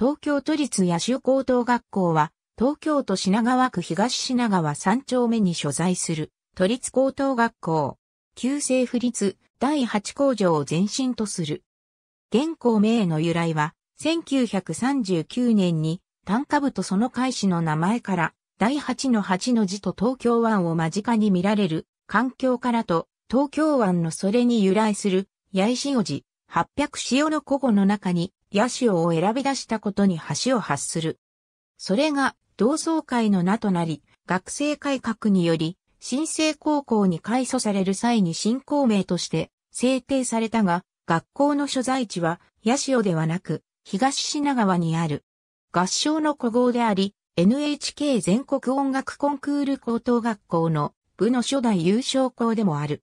東京都立野州高等学校は、東京都品川区東品川三丁目に所在する、都立高等学校、旧制府立第8工場を前身とする。現校名の由来は、1939年に、単価部とその開始の名前から、第8の8の字と東京湾を間近に見られる環境からと、東京湾のそれに由来する、八石おじ、800潮の古語の中にシオを選び出したことに橋を発する。それが同窓会の名となり、学生改革により、新生高校に改組される際に新校名として制定されたが、学校の所在地は八潮ではなく、東品川にある。合唱の古語であり、NHK 全国音楽コンクール高等学校の部の初代優勝校でもある。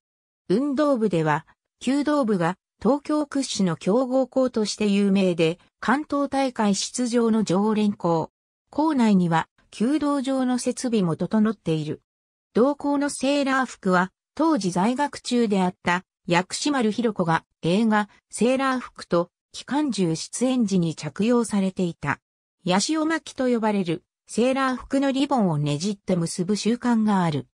運動部では、弓道部が東京屈指の強豪校として有名で、関東大会出場の常連校。校内には、弓道場の設備も整っている。同校のセーラー服は、当時在学中であった、薬師丸ひろ子が映画、セーラー服と、機関銃出演時に着用されていた。ヤシオ巻きと呼ばれる、セーラー服のリボンをねじって結ぶ習慣がある。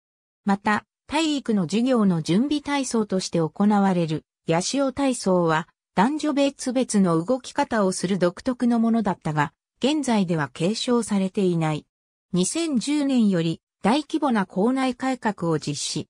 また、体育の授業の準備体操として行われる、ヤシオ体操は男女別々の動き方をする独特のものだったが、現在では継承されていない。2010年より大規模な校内改革を実施。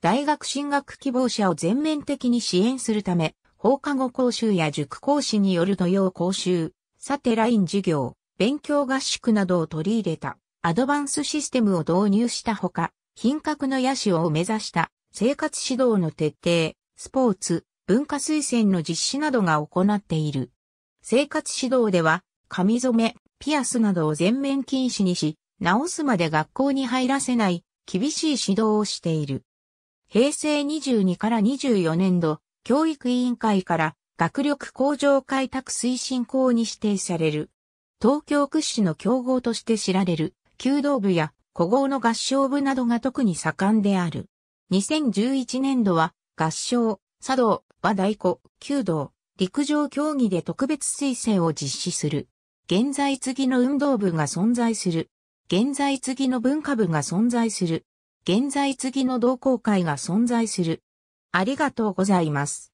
大学進学希望者を全面的に支援するため、放課後講習や塾講師による土曜講習、サテライン授業、勉強合宿などを取り入れたアドバンスシステムを導入したほか、品格の野潮を目指した生活指導の徹底、スポーツ、文化推薦の実施などが行っている。生活指導では、髪染め、ピアスなどを全面禁止にし、直すまで学校に入らせない厳しい指導をしている。平成22から24年度、教育委員会から学力向上開拓推進校に指定される。東京屈指の強豪として知られる、弓道部や古豪の合唱部などが特に盛んである。2011年度は合唱、茶道、和太鼓、弓道、陸上競技で特別推薦を実施する。現在次の運動部が存在する。現在次の文化部が存在する。現在次の同好会が存在する。ありがとうございます。